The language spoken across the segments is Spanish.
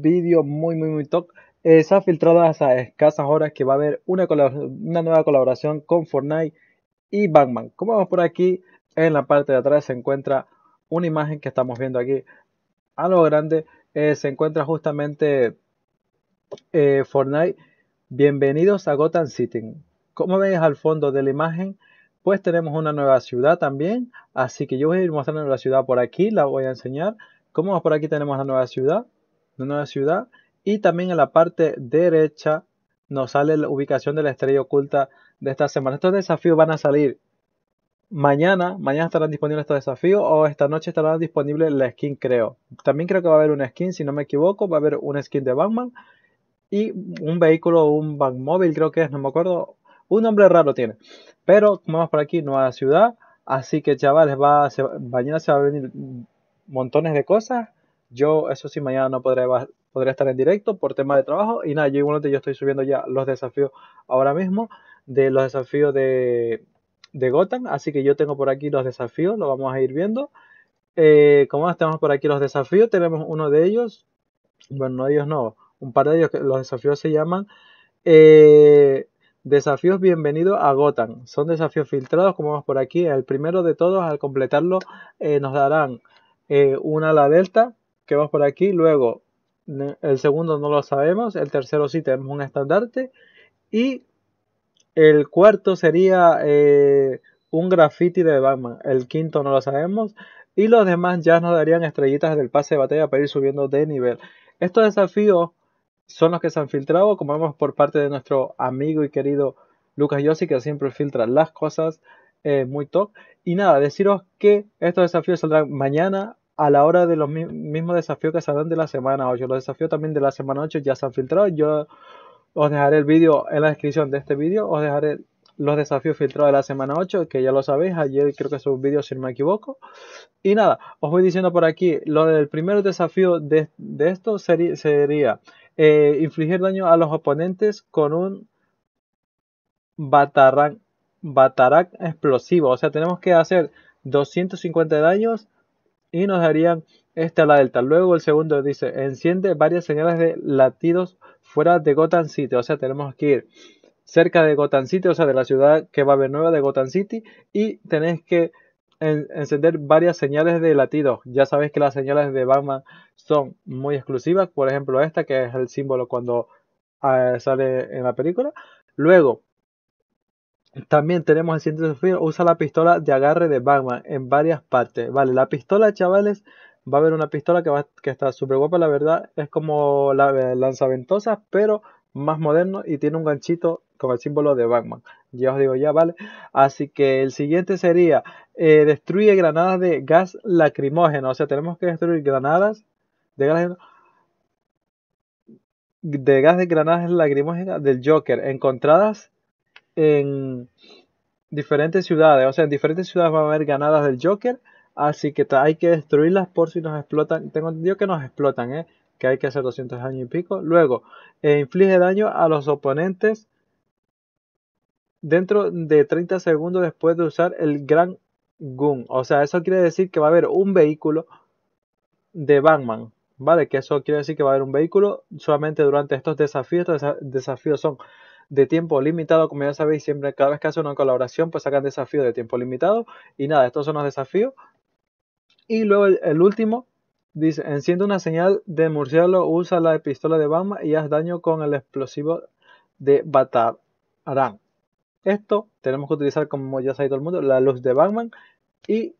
vídeo muy, muy, muy top. Eh, se ha filtrado hace escasas horas que va a haber una, una nueva colaboración con Fortnite y Batman. Como vamos por aquí, en la parte de atrás se encuentra una imagen que estamos viendo aquí a lo grande. Eh, se encuentra justamente eh, Fortnite. Bienvenidos a Gotham City. Como veis al fondo de la imagen, pues tenemos una nueva ciudad también. Así que yo voy a ir mostrando la ciudad por aquí, la voy a enseñar. Como por aquí tenemos la nueva ciudad nueva ciudad. Y también en la parte derecha nos sale la ubicación de la estrella oculta de esta semana. Estos desafíos van a salir mañana. Mañana estarán disponibles estos desafíos o esta noche estarán disponibles la skin, creo. También creo que va a haber una skin, si no me equivoco, va a haber una skin de Batman y un vehículo, un móvil, creo que es, no me acuerdo. Un nombre raro tiene. Pero vamos por aquí, nueva ciudad. Así que chavales, va, mañana se va a venir montones de cosas yo, eso sí, mañana no podré, estar en directo por tema de trabajo. Y nada, yo igualmente yo estoy subiendo ya los desafíos ahora mismo, de los desafíos de, Gotham. Así que yo tengo por aquí los desafíos, Lo vamos a ir viendo. como eh, estamos por aquí los desafíos? Tenemos uno de ellos, bueno, no ellos no, un par de ellos, los desafíos se llaman eh, Desafíos Bienvenidos a Gotham. Son desafíos filtrados, como vemos por aquí. El primero de todos, al completarlo, eh, nos darán una la delta que va por aquí, luego el segundo no lo sabemos, el tercero sí tenemos un estandarte y el cuarto sería eh, un graffiti de Batman, el quinto no lo sabemos y los demás ya nos darían estrellitas del pase de batalla para ir subiendo de nivel. Estos desafíos son los que se han filtrado, como vemos por parte de nuestro amigo y querido Lucas Yossi, que siempre filtra las cosas eh, muy top. Y nada, deciros que estos desafíos saldrán mañana a la hora de los mismos desafíos que saldrán de la semana 8. Los desafíos también de la semana 8 ya se han filtrado. Yo os dejaré el vídeo en la descripción de este vídeo. Os dejaré los desafíos filtrados de la semana 8, que ya lo sabéis. Ayer creo que es un vídeo si no me equivoco. Y nada, os voy diciendo por aquí. Lo del primer desafío de, esto sería, eh, infligir daño a los oponentes con un batarán, batarak explosivo. O sea, tenemos que hacer 250 daños y nos darían esta la delta, Luego el segundo dice, enciende varias señales de latidos fuera de Gotham City. O sea, tenemos que ir cerca de Gotham City, o sea, de la ciudad que va a haber nueva de Gotham City. Y tenéis que encender varias señales de latidos. Ya sabéis que las señales de Batman son muy exclusivas. Por ejemplo, esta que es el símbolo cuando ah, sale en la película. Luego, también tenemos el siguiente desafío, usa la pistola de agarre de Batman en varias partes. Vale, la pistola, chavales, va a haber una pistola que, va, que está súper guapa, la verdad. Es como la lanzaventosa, pero más moderno y tiene un ganchito con el símbolo de Batman. Ya os digo ya, ¿vale? Así que el siguiente sería, eh, destruye granadas de gas lacrimógeno. O sea, tenemos que destruir granadas de gas de gas de granadas lacrimógenas del Joker encontradas en diferentes ciudades, o sea, en diferentes ciudades va a haber ganadas del Joker, así que hay que destruirlas por si nos explotan, tengo entendido que nos explotan, ¿eh? que hay que hacer 200 años y pico, luego eh, inflige daño a los oponentes dentro de 30 segundos después de usar el gran Gun, o sea, eso quiere decir que va a haber un vehículo de Batman, ¿vale? Que eso quiere decir que va a haber un vehículo solamente durante estos desafíos. Estos desafíos son de tiempo limitado, como ya sabéis, siempre cada vez que hacen una colaboración, pues sacan desafíos de tiempo limitado. Y nada, estos son los desafíos. Y luego el, último dice, enciende una señal de murciélago, usa la pistola de Batman y haz daño con el explosivo de Batarán. Esto tenemos que utilizar, como ya sabéis todo el mundo, la luz de Batman y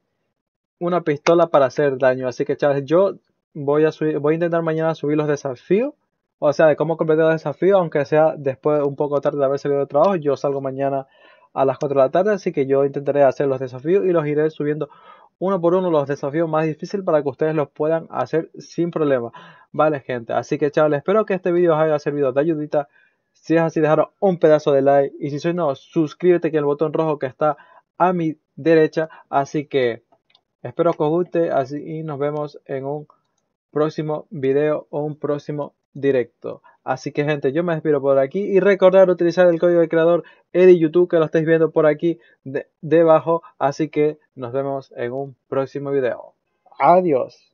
una pistola para hacer daño. Así que, chavales, yo voy a, subir, voy a intentar mañana subir los desafíos o sea, de cómo completar el desafío, aunque sea después un poco tarde de haber salido de trabajo. Yo salgo mañana a las 4 de la tarde, así que yo intentaré hacer los desafíos y los iré subiendo uno por uno los desafíos más difíciles para que ustedes los puedan hacer sin problema. Vale, gente, así que chavales, espero que este vídeo os haya servido de ayudita. Si es así, dejaros un pedazo de like y si soy no, suscríbete que el botón rojo que está a mi derecha. Así que espero que os guste así, y nos vemos en un próximo video o un próximo directo. Así que gente, yo me despido por aquí y recordar utilizar el código de creador ediyoutube YouTube que lo estáis viendo por aquí debajo. Así que nos vemos en un próximo video. Adiós.